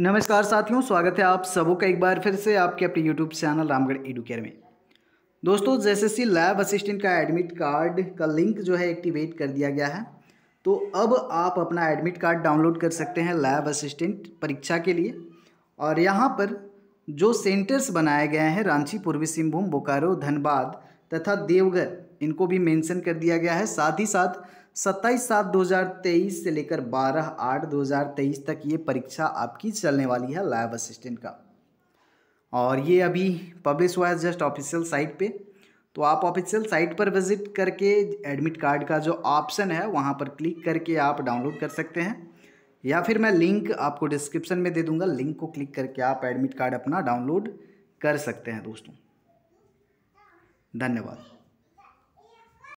नमस्कार साथियों स्वागत है आप सबों का एक बार फिर से आपके अपने यूट्यूब चैनल रामगढ़ एडुकेयर में दोस्तों जैसे सी लैब असिस्टेंट का एडमिट कार्ड का लिंक जो है एक्टिवेट कर दिया गया है तो अब आप अपना एडमिट कार्ड डाउनलोड कर सकते हैं लैब असिस्टेंट परीक्षा के लिए और यहाँ पर जो सेंटर्स बनाए गए हैं रांची पूर्वी सिंहभूम बोकारो धनबाद तथा देवघर इनको भी मेंशन कर दिया गया है साथ ही साथ सत्ताईस सात 2023 से लेकर बारह आठ 2023 तक ये परीक्षा आपकी चलने वाली है लैब असिस्टेंट का और ये अभी पब्लिश हुआ है जस्ट ऑफिशियल साइट पे तो आप ऑफिशियल साइट पर विजिट करके एडमिट कार्ड का जो ऑप्शन है वहाँ पर क्लिक करके आप डाउनलोड कर सकते हैं या फिर मैं लिंक आपको डिस्क्रिप्शन में दे दूंगा लिंक को क्लिक करके आप एडमिट कार्ड अपना डाउनलोड कर सकते हैं दोस्तों धन्यवाद